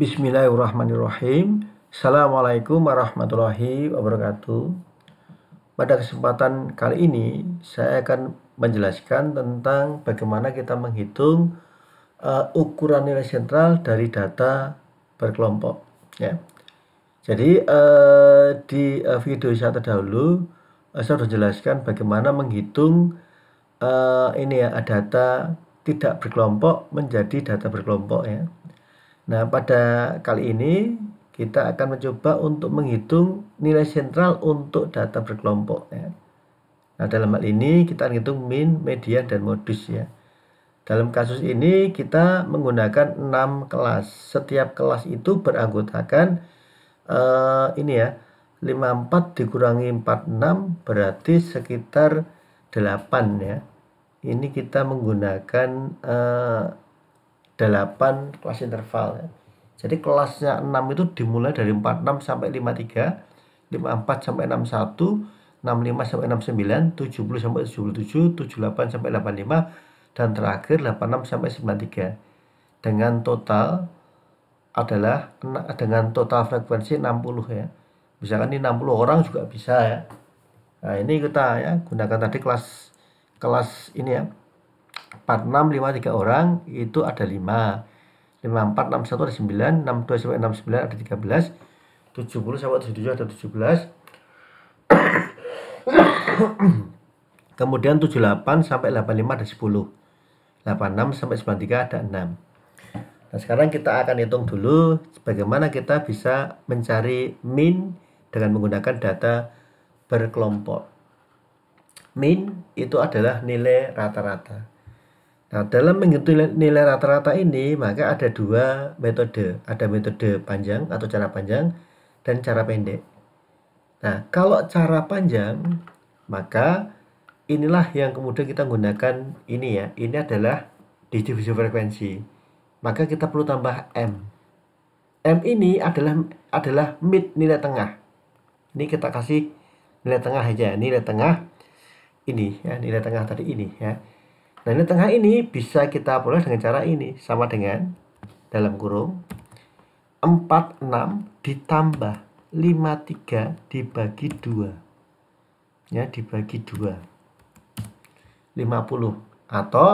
Bismillahirrahmanirrahim. Assalamualaikum warahmatullahi wabarakatuh. Pada kesempatan kali ini, saya akan menjelaskan tentang bagaimana kita menghitung uh, ukuran nilai sentral dari data berkelompok. Ya. Jadi uh, di uh, video saya terdahulu, uh, saya sudah jelaskan bagaimana menghitung uh, ini ya data tidak berkelompok menjadi data berkelompok ya. Nah, pada kali ini kita akan mencoba untuk menghitung nilai sentral untuk data berkelompok. Ya. Nah, dalam hal ini kita menghitung min, median, dan modus ya. Dalam kasus ini kita menggunakan 6 kelas. Setiap kelas itu beranggotakan uh, ini ya, 54 dikurangi 46 berarti sekitar 8 ya. Ini kita menggunakan uh, 8 kelas interval ya. Jadi kelasnya 6 itu dimulai dari 46 sampai 53, 54 sampai 61, 65 sampai 69, 70 sampai 77, 78 sampai 85 dan terakhir 86 sampai 93. Dengan total adalah dengan total frekuensi 60 ya. Misalkan ini 60 orang juga bisa ya. Nah, ini kita ya gunakan tadi kelas kelas ini ya 4653 orang itu ada 5 54 61 ada 9 62 sampai 69 ada 13 70 sampai 77 ada 17 kemudian 78 sampai 85 ada 10 86 sampai 93 ada 6 nah sekarang kita akan hitung dulu bagaimana kita bisa mencari min dengan menggunakan data berkelompok min itu adalah nilai rata-rata Nah, dalam menghitung nilai rata-rata ini, maka ada dua metode. Ada metode panjang atau cara panjang dan cara pendek. Nah, kalau cara panjang, maka inilah yang kemudian kita gunakan ini ya. Ini adalah distribusi frekuensi. Maka kita perlu tambah M. M ini adalah adalah mid nilai tengah. Ini kita kasih nilai tengah aja, ya, nilai tengah ini ya, nilai tengah tadi ini ya Nah ini tengah ini bisa kita peroleh dengan cara ini sama dengan dalam kurung 46 ditambah 53 dibagi 2 ya dibagi 2 50 atau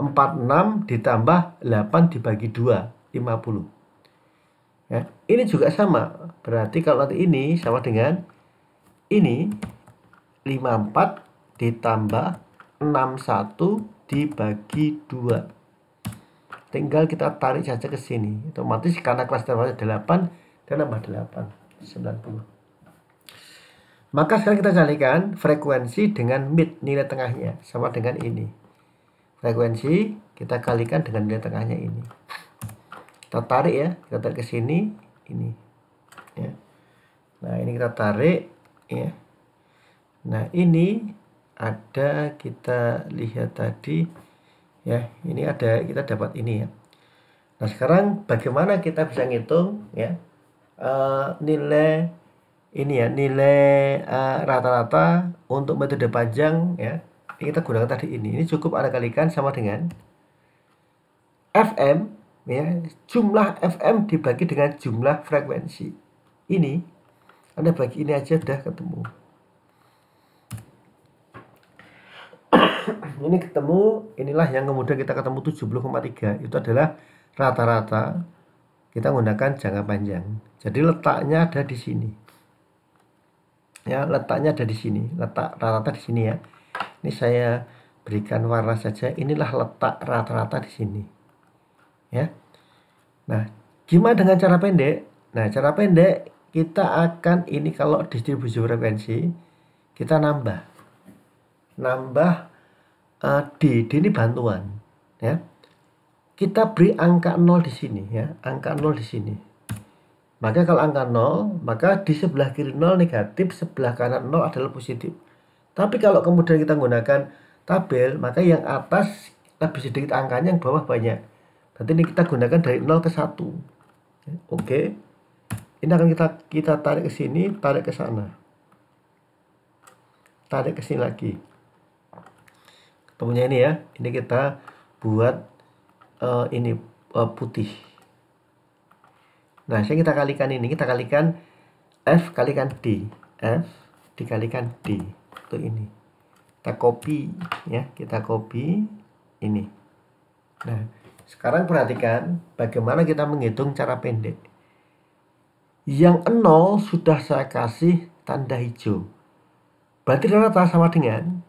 46 ditambah 8 dibagi 2 50 ya ini juga sama berarti kalau nanti ini sama dengan ini 54 ditambah 61 dibagi 2 tinggal kita tarik saja ke sini otomatis karena klaster 8 dan nambah 8 90 maka sekarang kita carikan frekuensi dengan mid nilai tengahnya sama dengan ini frekuensi kita kalikan dengan nilai tengahnya ini kita tarik ya kita tarik ke sini ini ya nah ini kita tarik ya nah ini ada kita lihat tadi ya ini ada kita dapat ini ya nah sekarang bagaimana kita bisa ngitung ya uh, nilai ini ya nilai eh, rata-rata uh, untuk metode panjang ya kita gunakan tadi ini ini cukup anda kalikan sama dengan FM ya jumlah FM dibagi dengan jumlah frekuensi ini anda bagi ini aja sudah ketemu ini ketemu inilah yang kemudian kita ketemu 70,3 itu adalah rata-rata kita menggunakan jangka panjang jadi letaknya ada di sini ya letaknya ada di sini letak rata-rata di sini ya ini saya berikan warna saja inilah letak rata-rata di sini ya nah gimana dengan cara pendek nah cara pendek kita akan ini kalau distribusi frekuensi kita nambah nambah uh, D D ini bantuan ya kita beri angka 0 di sini ya angka 0 di sini maka kalau angka 0 maka di sebelah kiri 0 negatif sebelah kanan 0 adalah positif tapi kalau kemudian kita menggunakan tabel maka yang atas lebih sedikit angkanya yang bawah banyak berarti ini kita gunakan dari 0 ke 1 ya, oke okay. ini akan kita kita tarik ke sini tarik ke sana tarik ke sini lagi temunya ini ya ini kita buat uh, ini uh, putih nah saya kita kalikan ini kita kalikan F kalikan D F dikalikan D untuk ini kita copy ya kita copy ini nah sekarang perhatikan bagaimana kita menghitung cara pendek yang 0 sudah saya kasih tanda hijau berarti rata sama dengan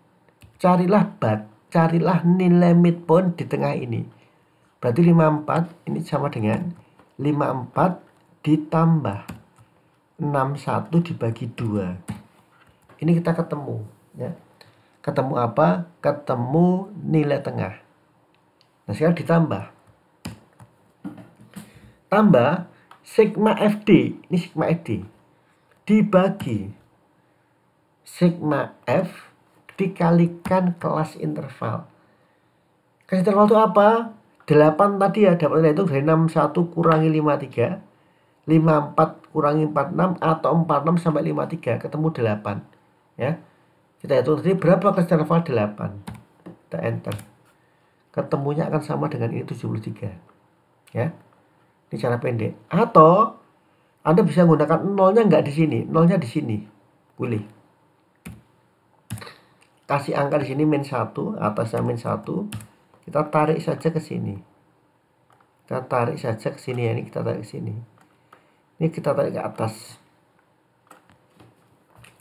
carilah bat carilah nilai midpoint di tengah ini. Berarti 54 ini sama dengan 54 ditambah 61 dibagi 2. Ini kita ketemu ya. Ketemu apa? Ketemu nilai tengah. Nah, sekarang ditambah. Tambah sigma FD, ini sigma FD dibagi sigma F dikalikan kelas interval. Kelas interval itu apa? 8 tadi ya dapat nilai itu dari 61 kurangi 53 54 kurangi 46 atau 46 sampai 53 ketemu 8 ya kita hitung tadi berapa kelas interval 8 kita enter ketemunya akan sama dengan ini 73 ya ini cara pendek atau anda bisa menggunakan nolnya nggak di sini nolnya di sini Pilih kasih angka di sini min 1, atasnya min 1. Kita tarik saja ke sini. Kita tarik saja ke sini ya, ini kita tarik ke sini. Ini kita tarik ke atas.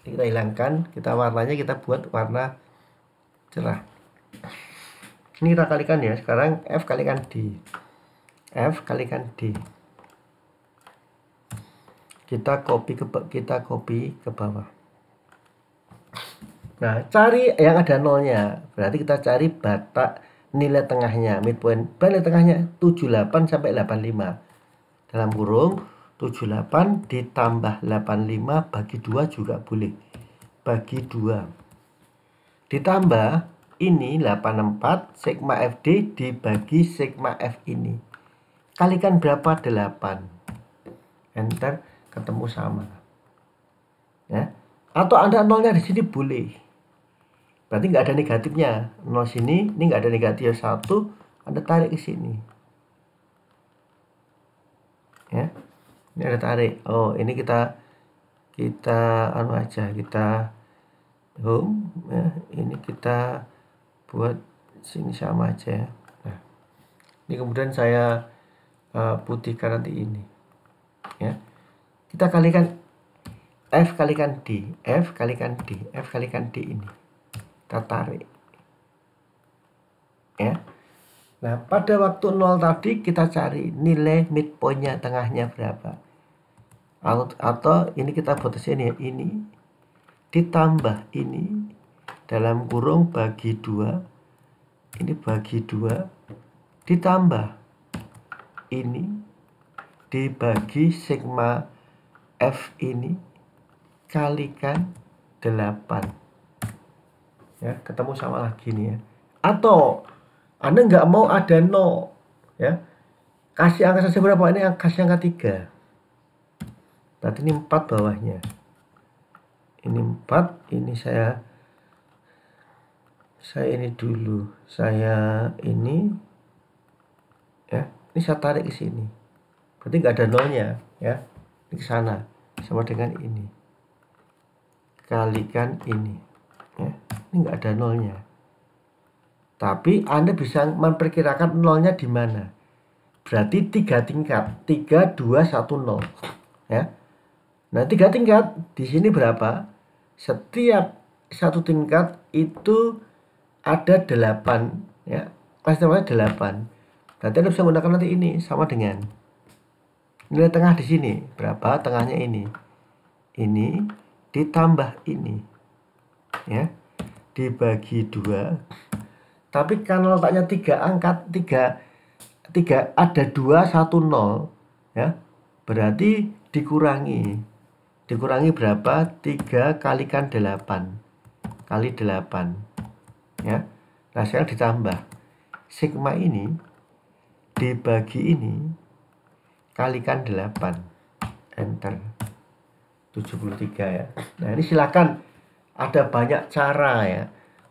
Ini kita hilangkan, kita warnanya kita buat warna cerah. Ini kita kalikan ya, sekarang F kalikan D. F kalikan D kita copy ke kita copy ke bawah Nah, cari yang ada nolnya. Berarti kita cari batak nilai tengahnya, midpoint. Nilai tengahnya 78 sampai 85. Dalam kurung 78 ditambah 85 bagi 2 juga boleh. Bagi 2. Ditambah ini 84 sigma FD dibagi sigma F ini. Kalikan berapa? 8. Enter, ketemu sama. Ya. Atau Anda nolnya di sini boleh berarti nggak ada negatifnya 0 sini ini nggak ada negatif satu ada tarik ke sini ya ini ada tarik oh ini kita kita anu aja kita home ya ini kita buat sini sama aja ya nah ini kemudian saya uh, putihkan nanti ini ya kita kalikan F kalikan D F kalikan D F kalikan D ini kita tarik ya nah pada waktu nol tadi kita cari nilai midpointnya tengahnya berapa atau, atau ini kita sini ya ini ditambah ini dalam kurung bagi dua ini bagi dua ditambah ini dibagi sigma f ini kalikan 8 ya ketemu sama lagi nih ya atau anda nggak mau ada no ya kasih angka saja berapa ini kasih angka tiga berarti ini empat bawahnya ini empat ini saya saya ini dulu saya ini ya ini saya tarik ke sini berarti nggak ada nolnya ya ini ke sana sama dengan ini kalikan ini Ya. ini nggak ada nolnya tapi Anda bisa memperkirakan nolnya di mana berarti tiga tingkat tiga dua satu nol, ya nah tiga tingkat di sini berapa setiap satu tingkat itu ada delapan, ya namanya delapan. berarti Anda bisa menggunakan nanti ini sama dengan nilai tengah di sini berapa tengahnya ini ini ditambah ini ya dibagi dua tapi karena letaknya tiga angkat tiga tiga ada dua satu nol ya berarti dikurangi dikurangi berapa tiga kalikan delapan kali delapan ya nah sekarang ditambah sigma ini dibagi ini kalikan delapan enter 73 ya nah ini silakan ada banyak cara ya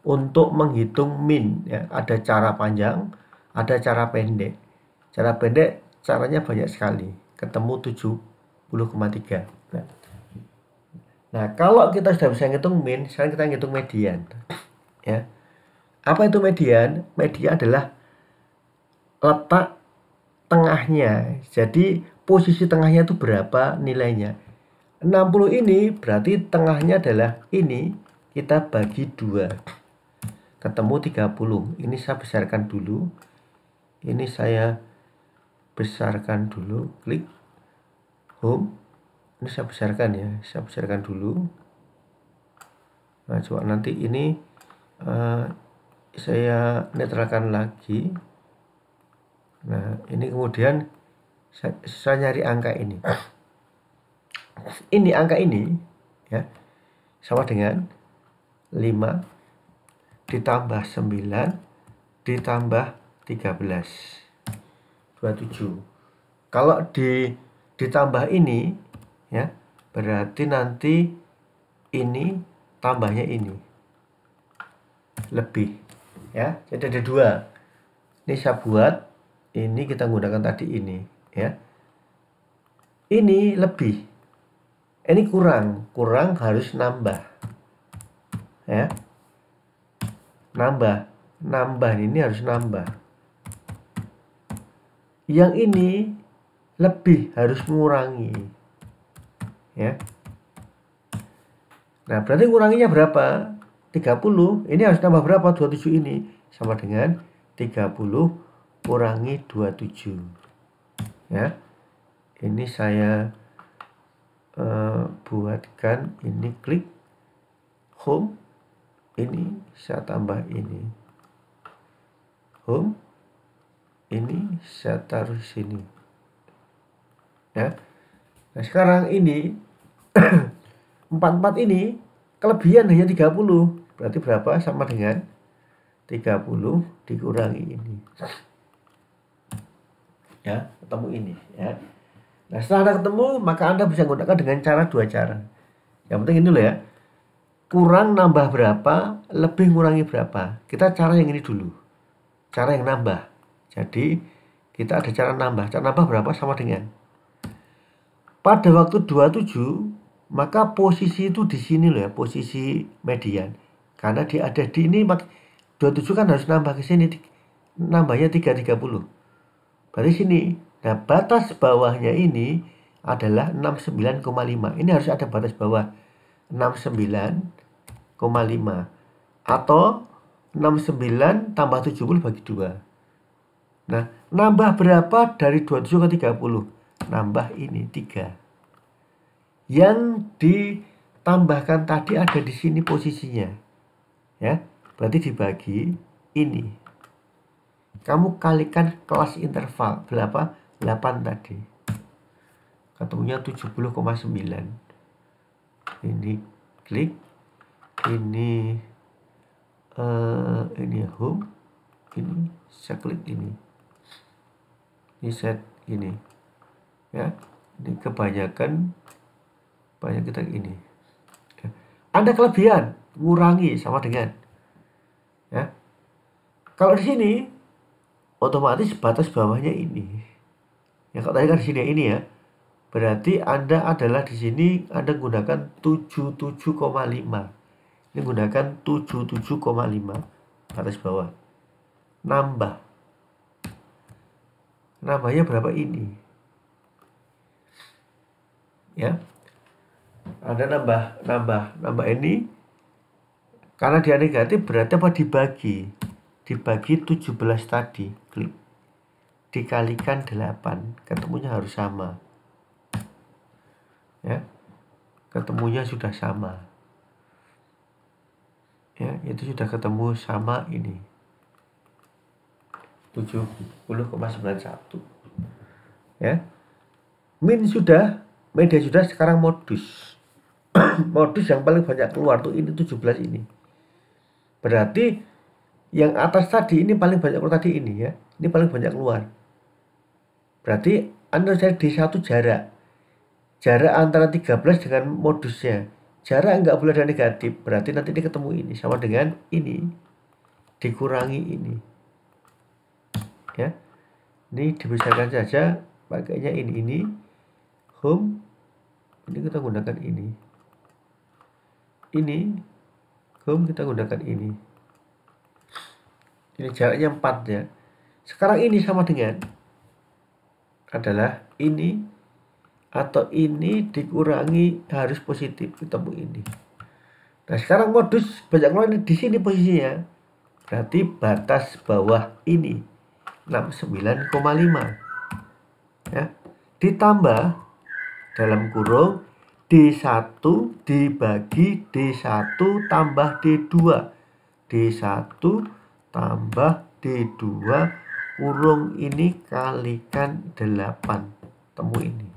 untuk menghitung min ya. Ada cara panjang, ada cara pendek. Cara pendek caranya banyak sekali. Ketemu 70,3. Nah. nah, kalau kita sudah bisa ngitung min, sekarang kita menghitung median. Ya. Apa itu median? Median adalah letak tengahnya. Jadi posisi tengahnya itu berapa nilainya. 60 ini berarti tengahnya adalah ini kita bagi dua ketemu 30 ini saya besarkan dulu ini saya besarkan dulu klik home ini saya besarkan ya saya besarkan dulu nah coba nanti ini uh, saya netralkan lagi nah ini kemudian saya, saya nyari angka ini ini angka ini ya sama dengan 5 ditambah 9 ditambah 13 27 kalau di ditambah ini ya berarti nanti ini tambahnya ini lebih ya jadi ada dua ini saya buat ini kita gunakan tadi ini ya ini lebih ini kurang kurang harus nambah ya nambah nambah ini harus nambah yang ini lebih harus mengurangi ya nah berarti kuranginya berapa 30 ini harus nambah berapa 27 ini sama dengan 30 kurangi 27 ya ini saya Eh, buatkan ini klik home ini saya tambah ini home ini saya taruh sini ya nah sekarang ini empat empat ini kelebihan hanya 30 berarti berapa sama dengan 30 dikurangi ini ya ketemu ini ya Nah setelah Anda ketemu maka Anda bisa gunakan dengan cara dua cara. Yang penting ini loh ya, kurang nambah berapa, lebih ngurangi berapa. Kita cara yang ini dulu, cara yang nambah. Jadi kita ada cara nambah, cara nambah berapa sama dengan. Pada waktu 27 maka posisi itu di sini loh ya, posisi median. Karena dia ada di ini, 27 kan harus nambah ke sini, nambahnya 330. Berarti sini Nah, batas bawahnya ini adalah 69,5. Ini harus ada batas bawah 69,5 atau 69 tambah 70 bagi 2. Nah, nambah berapa dari 27 ke 30? Nambah ini 3. Yang ditambahkan tadi ada di sini posisinya. Ya, berarti dibagi ini. Kamu kalikan kelas interval berapa? 8 tadi ketemunya 70,9 ini klik ini uh, ini home ini saya klik ini ini set ini ya ini kebanyakan banyak kita ini ya. ada kelebihan kurangi sama dengan ya kalau di sini otomatis batas bawahnya ini Ya kalau tadi kan di sini ini ya. Berarti Anda adalah di sini Anda gunakan 77,5. Ini gunakan 77,5 atas bawah. Nambah. Nambahnya berapa ini? Ya. Anda nambah, nambah, nambah ini karena dia negatif berarti apa dibagi? Dibagi 17 tadi. Klik dikalikan 8 ketemunya harus sama ya ketemunya sudah sama ya itu sudah ketemu sama ini 70,91 ya min sudah media sudah sekarang modus modus yang paling banyak keluar tuh ini 17 ini berarti yang atas tadi ini paling banyak keluar tadi ini ya ini paling banyak keluar Berarti Anda saya di satu jarak. Jarak antara 13 dengan modusnya. Jarak nggak boleh ada negatif. Berarti nanti ini ketemu ini. Sama dengan ini. Dikurangi ini. Ya. Ini dibesarkan saja. Pakainya ini, ini. Home. Ini kita gunakan ini. Ini. Home kita gunakan ini. Ini jaraknya 4 ya. Sekarang ini sama dengan adalah ini atau ini dikurangi harus positif ketemu ini. Nah sekarang modus banyak keluar ini di sini posisinya berarti batas bawah ini 69,5 ya ditambah dalam kurung D1 dibagi D1 tambah D2 D1 tambah D2 kurung ini kalikan 8 temu ini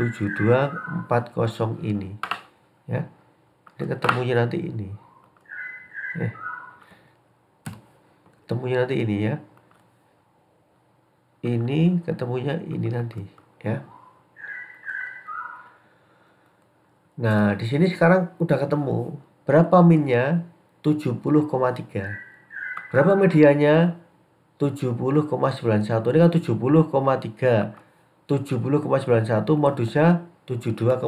7240 ini ya ini ketemunya nanti ini ya. ketemunya nanti ini ya ini ketemunya ini nanti ya Nah, di sini sekarang udah ketemu. Berapa minnya? 70,3. Berapa medianya? 70,91 ini kan 70,3 70,91 modusnya 72,09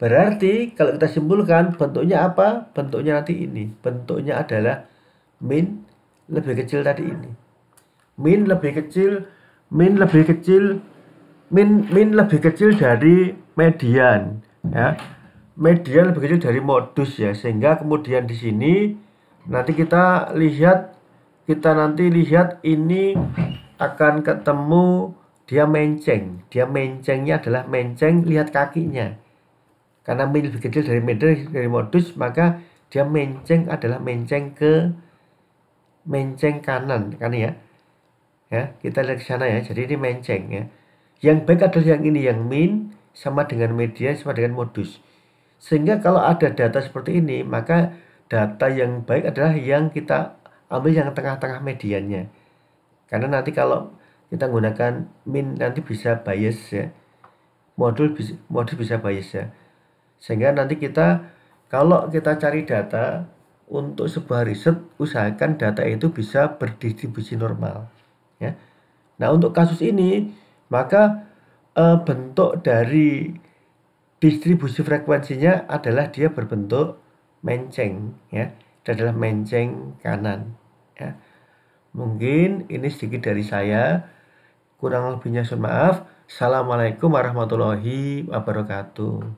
berarti kalau kita simpulkan bentuknya apa bentuknya nanti ini bentuknya adalah min lebih kecil tadi ini min lebih kecil min lebih kecil min min lebih kecil dari median ya median lebih kecil dari modus ya sehingga kemudian di sini nanti kita lihat kita nanti lihat ini akan ketemu dia menceng. Dia mencengnya adalah menceng lihat kakinya. Karena mil lebih kecil dari meter dari modus, maka dia menceng adalah menceng ke menceng kanan kan ya. Ya, kita lihat di sana ya. Jadi ini menceng ya. Yang baik adalah yang ini yang min sama dengan media sama dengan modus. Sehingga kalau ada data seperti ini, maka data yang baik adalah yang kita ambil yang tengah-tengah mediannya karena nanti kalau kita gunakan min nanti bisa bias ya modul bisa, modul bisa bias ya sehingga nanti kita kalau kita cari data untuk sebuah riset usahakan data itu bisa berdistribusi normal ya nah untuk kasus ini maka e, bentuk dari distribusi frekuensinya adalah dia berbentuk menceng ya adalah menceng kanan ya. Mungkin ini sedikit dari saya. Kurang lebihnya maaf. Assalamualaikum warahmatullahi wabarakatuh.